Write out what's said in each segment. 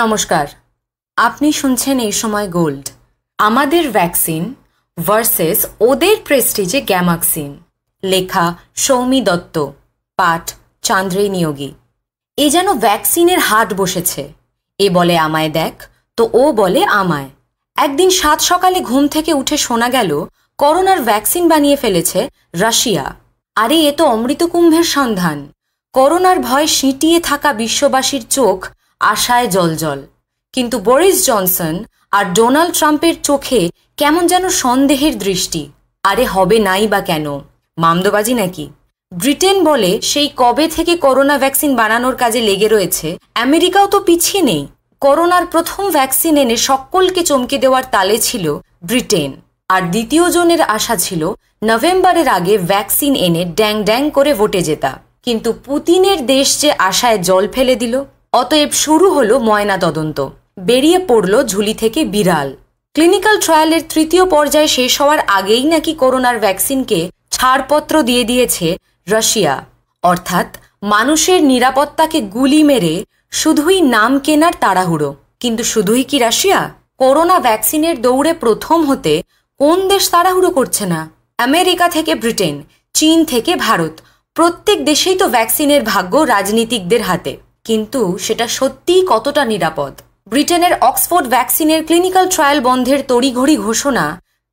নমস্কার আপনি শুনছেন এই সময় গোল্ড আমাদের ভ্যাকসিন ভার্সেস ওদের প্রেস্টিজে গ্যামাক্সিন লেখা সৌমি দত্ত পাঠ চান্দ্রে নিয়োগী এ যেন ভ্যাকসিনের হাট বসেছে এ বলে আমায় দেখ তো ও বলে আমায় একদিন সাত সকালে ঘুম থেকে উঠে শোনা গেল করোনার ভ্যাকসিন বানিয়ে ফেলেছে রাশিয়া আরে এ তো অমৃত কুম্ভের সন্ধান করোনার ভয় সিঁটিয়ে থাকা বিশ্ববাসীর চোখ আশায় জলজল কিন্তু বরিস জনসন আর ডোনাল্ড ট্রাম্পের চোখে কেমন যেন সন্দেহের দৃষ্টি আরে হবে নাই বা কেন মামদোবাজি নাকি ব্রিটেন বলে সেই কবে থেকে করোনা ভ্যাকসিন বানানোর কাজে লেগে রয়েছে আমেরিকাও তো পিছিয়ে নেই করোনার প্রথম ভ্যাকসিন এনে সকলকে চমকে দেওয়ার তালে ছিল ব্রিটেন আর দ্বিতীয় জনের আশা ছিল নভেম্বরের আগে ভ্যাকসিন এনে ড্যাং ড্যাং করে ভোটে যেতা কিন্তু পুতিনের দেশ যে আশায় জল ফেলে দিল অতএব শুরু হলো ময়না তদন্ত বেরিয়ে পড়ল ঝুলি থেকে বিড়াল ক্লিনিক্যাল ট্রায়ালের তৃতীয় পর্যায়ে শেষ হওয়ার আগেই নাকি করোনার ভ্যাকসিনকে ছাড়পত্র দিয়ে দিয়েছে রাশিয়া অর্থাৎ মানুষের নিরাপত্তাকে গুলি মেরে শুধুই নাম কেনার তাড়াহুড়ো কিন্তু শুধুই কি রাশিয়া করোনা ভ্যাকসিনের দৌড়ে প্রথম হতে কোন দেশ তাড়াহুড়ো করছে না আমেরিকা থেকে ব্রিটেন চীন থেকে ভারত প্রত্যেক দেশেই তো ভ্যাকসিনের ভাগ্য রাজনীতিকদের হাতে কিন্তু সেটা সত্যিই কতটা নিরাপদ ব্রিটেনের অক্সফোর্ড ভ্যাকসিনের ক্লিনিক্যাল ট্রায়াল বন্ধের তড়িঘড়ি ঘোষণা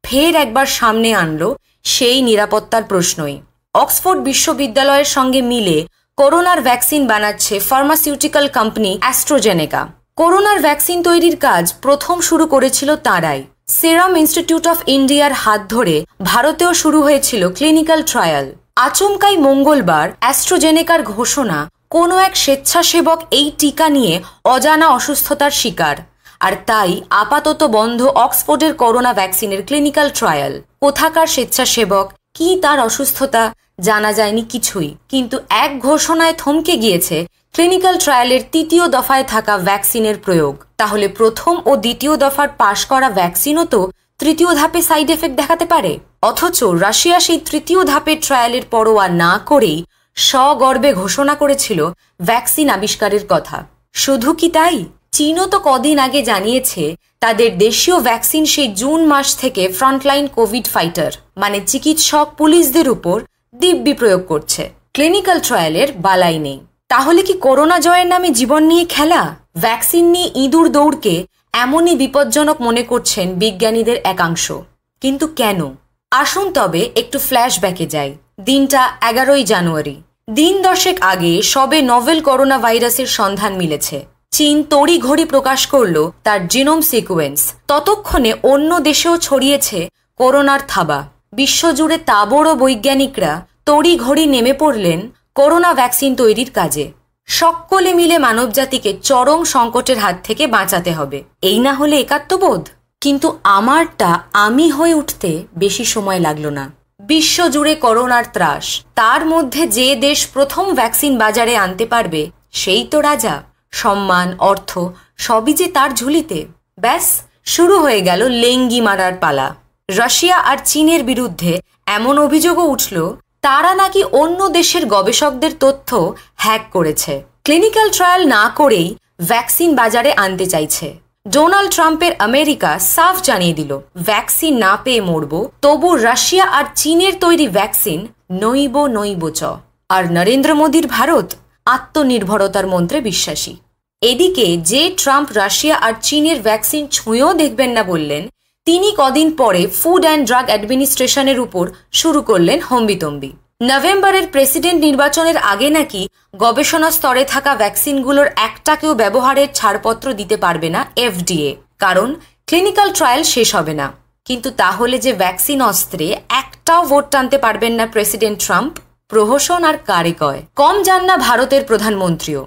ফের একবার সামনে আনল সেই নিরাপত্তার প্রশ্নই অক্সফোর্ড বিশ্ববিদ্যালয়ের সঙ্গে মিলে করোনার ভ্যাকসিন বানাচ্ছে ফার্মাসিউটিক্যাল কোম্পানি অ্যাস্ট্রোজেনেকা করোনার ভ্যাকসিন তৈরির কাজ প্রথম শুরু করেছিল তারাই সেরাম ইনস্টিটিউট অফ ইন্ডিয়ার হাত ধরে ভারতেও শুরু হয়েছিল ক্লিনিক্যাল ট্রায়াল আচমকাই মঙ্গলবার অ্যাস্ট্রোজেনেকার ঘোষণা কোনো এক স্বেচ্ছাসেবক এই টিকা নিয়ে অজানা অসুস্থতার শিকার আর তাই আপাতত বন্ধ অক্সফোর্ডের করোনা ভ্যাকসিনের ক্লিনিক্যাল ট্রায়াল কোথাকার স্বেচ্ছাসেবক কি তার অসুস্থতা জানা যায়নি কিছুই কিন্তু এক ঘোষণায় থমকে গিয়েছে ক্লিনিক্যাল ট্রায়ালের তৃতীয় দফায় থাকা ভ্যাকসিনের প্রয়োগ তাহলে প্রথম ও দ্বিতীয় দফার পাশ করা ভ্যাকসিনও তো তৃতীয় ধাপে সাইড এফেক্ট দেখাতে পারে অথচ রাশিয়া সেই তৃতীয় ধাপের ট্রায়ালের পরোয়া না করেই স্বগর্বে ঘোষণা করেছিল ভ্যাকসিন আবিষ্কারের কথা শুধু কি তাই চীনও তো কদিন আগে জানিয়েছে তাদের দেশীয় ভ্যাকসিন সেই জুন মাস থেকে ফ্রন্টলাইন কোভিড ফাইটার মানে চিকিৎসক পুলিশদের উপর দিব্যি প্রয়োগ করছে ক্লিনিক্যাল ট্রায়ালের বালাই নেই তাহলে কি করোনা জয়ের নামে জীবন নিয়ে খেলা ভ্যাকসিন নিয়ে ইঁদুর দৌড়কে এমনই বিপজ্জনক মনে করছেন বিজ্ঞানীদের একাংশ কিন্তু কেন আসুন তবে একটু ফ্ল্যাশব্যাকে যাই দিনটা এগারোই জানুয়ারি দিন দশেক আগে সবে নভেল করোনা ভাইরাসের সন্ধান মিলেছে চীন তড়িঘড়ি প্রকাশ করল তার জিনোম সিকোয়েন্স ততক্ষণে অন্য দেশেও ছড়িয়েছে করোনার থাবা বিশ্বজুড়ে তাবড় বৈজ্ঞানিকরা তড়িঘড়ি নেমে পড়লেন করোনা ভ্যাকসিন তৈরির কাজে সকলে মিলে মানবজাতিকে চরম সংকটের হাত থেকে বাঁচাতে হবে এই না হলে একাত্মবোধ কিন্তু আমারটা আমি হয়ে উঠতে বেশি সময় লাগলো না বিশ্বজুড়ে করোনার ত্রাস তার মধ্যে যে দেশ প্রথম ভ্যাকসিন বাজারে আনতে পারবে সেই তো রাজা সম্মান অর্থ সবই যে তার ঝুলিতে ব্যাস শুরু হয়ে গেল লেঙ্গি মারার পালা রাশিয়া আর চীনের বিরুদ্ধে এমন অভিযোগও উঠল তারা নাকি অন্য দেশের গবেষকদের তথ্য হ্যাক করেছে ক্লিনিক্যাল ট্রায়াল না করেই ভ্যাকসিন বাজারে আনতে চাইছে ডোনাল্ড ট্রাম্পের আমেরিকা সাফ জানিয়ে দিল ভ্যাকসিন না পেয়ে মরব তবু রাশিয়া আর চীনের তৈরি ভ্যাকসিন নইব নইব চ আর নরেন্দ্র মোদীর ভারত আত্মনির্ভরতার মন্ত্রে বিশ্বাসী এদিকে যে ট্রাম্প রাশিয়া আর চীনের ভ্যাকসিন ছুঁয়েও দেখবেন না বললেন তিনি কদিন পরে ফুড অ্যান্ড ড্রাগ অ্যাডমিনিস্ট্রেশনের উপর শুরু করলেন হম্বিতম্বি নভেম্বরের প্রেসিডেন্ট নির্বাচনের আগে নাকি গবেষণা স্তরে থাকা ভ্যাকসিনগুলোর একটাকেও ব্যবহারের ছাড়পত্র দিতে পারবে না এফডিএ কারণ ক্লিনিক্যাল ট্রায়াল শেষ হবে না কিন্তু তাহলে যে ভ্যাকসিন অস্ত্রে একটাও ভোট টানতে পারবেন না প্রেসিডেন্ট ট্রাম্প প্রহসন আর কারেকয় কম যান না ভারতের প্রধানমন্ত্রীও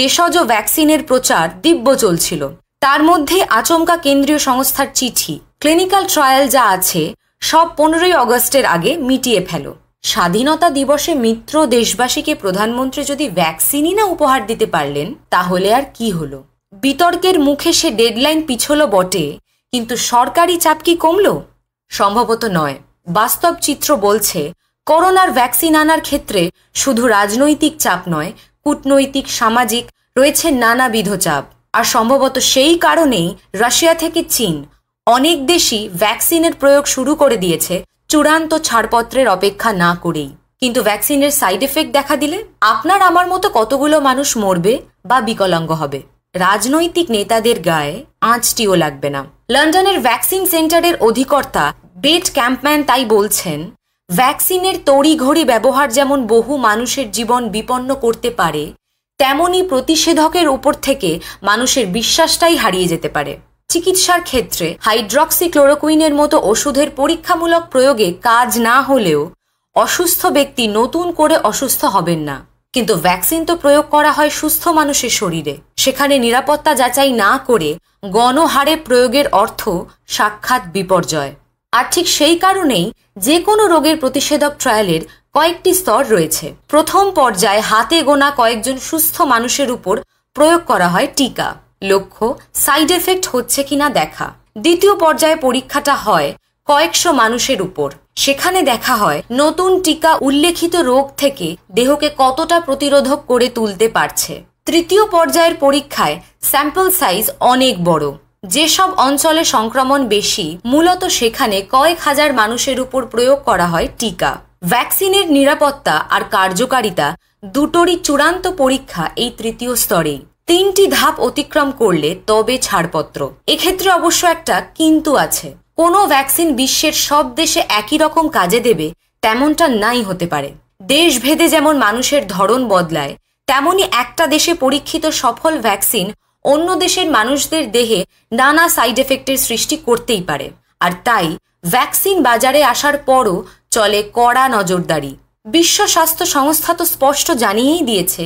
দেশজ ভ্যাকসিনের প্রচার দিব্য চলছিল তার মধ্যে আচমকা কেন্দ্রীয় সংস্থার চিঠি ক্লিনিক্যাল ট্রায়াল যা আছে সব পনেরোই অগস্টের আগে মিটিয়ে ফেলো স্বাধীনতা দিবসে মিত্র দেশবাসীকে প্রধানমন্ত্রী যদি ভ্যাকসিনই না উপহার দিতে পারলেন তাহলে আর কি হলো বিতর্কের মুখে সে ডেডলাইন পিছলো বটে কিন্তু সরকারি চাপ কি কমল সম্ভবত নয় বাস্তব চিত্র বলছে করোনার ভ্যাকসিন আনার ক্ষেত্রে শুধু রাজনৈতিক চাপ নয় কূটনৈতিক সামাজিক রয়েছে নানাবিধ চাপ আর সম্ভবত সেই কারণেই রাশিয়া থেকে চীন অনেক দেশই ভ্যাকসিনের প্রয়োগ শুরু করে দিয়েছে চূড়ান্ত ছাড়পত্রের অপেক্ষা না করেই কিন্তু ভ্যাকসিনের সাইড এফেক্ট দেখা দিলে আপনার আমার মতো কতগুলো মানুষ মরবে বা বিকলাঙ্গ হবে রাজনৈতিক নেতাদের গায়ে আঁচটিও লাগবে না লন্ডনের ভ্যাকসিন সেন্টারের অধিকর্তা বেট ক্যাম্পম্যান তাই বলছেন ভ্যাকসিনের তড়িঘড়ি ব্যবহার যেমন বহু মানুষের জীবন বিপন্ন করতে পারে তেমনই প্রতিষেধকের উপর থেকে মানুষের বিশ্বাসটাই হারিয়ে যেতে পারে চিকিৎসার ক্ষেত্রে হাইড্রক্সিক্লোরোকুইনের মতো ওষুধের পরীক্ষামূলক প্রয়োগে কাজ না হলেও অসুস্থ ব্যক্তি নতুন করে অসুস্থ হবেন না কিন্তু ভ্যাকসিন তো প্রয়োগ করা হয় সুস্থ মানুষের শরীরে সেখানে নিরাপত্তা যাচাই না করে গণহারে প্রয়োগের অর্থ সাক্ষাৎ বিপর্যয় আর ঠিক সেই কারণেই যে কোনো রোগের প্রতিষেধক ট্রায়ালের কয়েকটি স্তর রয়েছে প্রথম পর্যায়ে হাতে গোনা কয়েকজন সুস্থ মানুষের উপর প্রয়োগ করা হয় টিকা লক্ষ্য সাইড এফেক্ট হচ্ছে কিনা দেখা দ্বিতীয় পর্যায়ে পরীক্ষাটা হয় কয়েকশো মানুষের উপর সেখানে দেখা হয় নতুন টিকা উল্লেখিত রোগ থেকে দেহকে কতটা প্রতিরোধক করে তুলতে পারছে তৃতীয় পর্যায়ের পরীক্ষায় স্যাম্পল সাইজ অনেক বড় যেসব অঞ্চলে সংক্রমণ বেশি মূলত সেখানে কয়েক হাজার মানুষের উপর প্রয়োগ করা হয় টিকা ভ্যাকসিনের নিরাপত্তা আর কার্যকারিতা দুটোরই চূড়ান্ত পরীক্ষা এই তৃতীয় স্তরেই তিনটি ধাপ অতিক্রম করলে তবে ছাড়পত্র এক্ষেত্রে অবশ্য একটা কিন্তু আছে কোনো ভ্যাকসিন বিশ্বের সব দেশে একই রকম কাজে দেবে তেমনটা নাই হতে পারে দেশভেদে যেমন মানুষের ধরন বদলায় তেমনি একটা দেশে পরীক্ষিত সফল ভ্যাকসিন অন্য দেশের মানুষদের দেহে নানা সাইড এফেক্টের সৃষ্টি করতেই পারে আর তাই ভ্যাকসিন বাজারে আসার পরও চলে কড়া নজরদারি বিশ্ব স্বাস্থ্য সংস্থা তো স্পষ্ট জানিয়েই দিয়েছে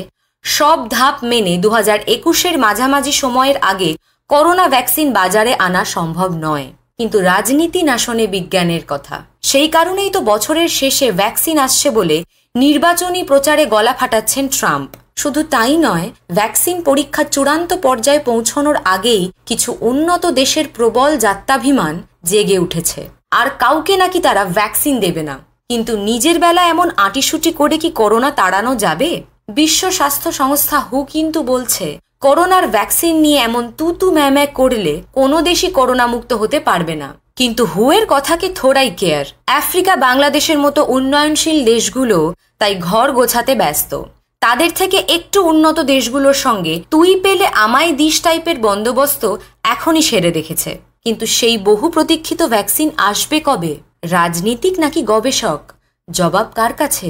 সব ধাপ মেনে দু হাজার একুশের মাঝামাঝি সময়ের আগে করোনা ভ্যাকসিন বাজারে আনা সম্ভব নয় কিন্তু রাজনীতি শোনে বিজ্ঞানের কথা সেই কারণেই তো বছরের শেষে ভ্যাকসিন আসছে বলে নির্বাচনী প্রচারে গলা ফাটাচ্ছেন ট্রাম্প শুধু তাই নয় ভ্যাকসিন পরীক্ষা চূড়ান্ত পর্যায়ে পৌঁছানোর আগেই কিছু উন্নত দেশের প্রবল যাত্রাভিমান জেগে উঠেছে আর কাউকে নাকি তারা ভ্যাকসিন দেবে না কিন্তু নিজের বেলা এমন আটিসুটি করে কি করোনা তাড়ানো যাবে বিশ্ব স্বাস্থ্য সংস্থা হু কিন্তু বলছে করোনার ভ্যাকসিন নিয়ে এমন তুতু ম্যাম্যা করলে কোনো দেশই করোনা মুক্ত হতে পারবে না কিন্তু হুয়ের কথাকে থোড়াই কেয়ার আফ্রিকা বাংলাদেশের মতো উন্নয়নশীল দেশগুলো তাই ঘর গোছাতে ব্যস্ত তাদের থেকে একটু উন্নত দেশগুলোর সঙ্গে তুই পেলে আমায় দিশ টাইপের বন্দোবস্ত এখনই সেরে দেখেছে কিন্তু সেই বহু প্রতীক্ষিত ভ্যাকসিন আসবে কবে রাজনীতিক নাকি গবেষক জবাব কার কাছে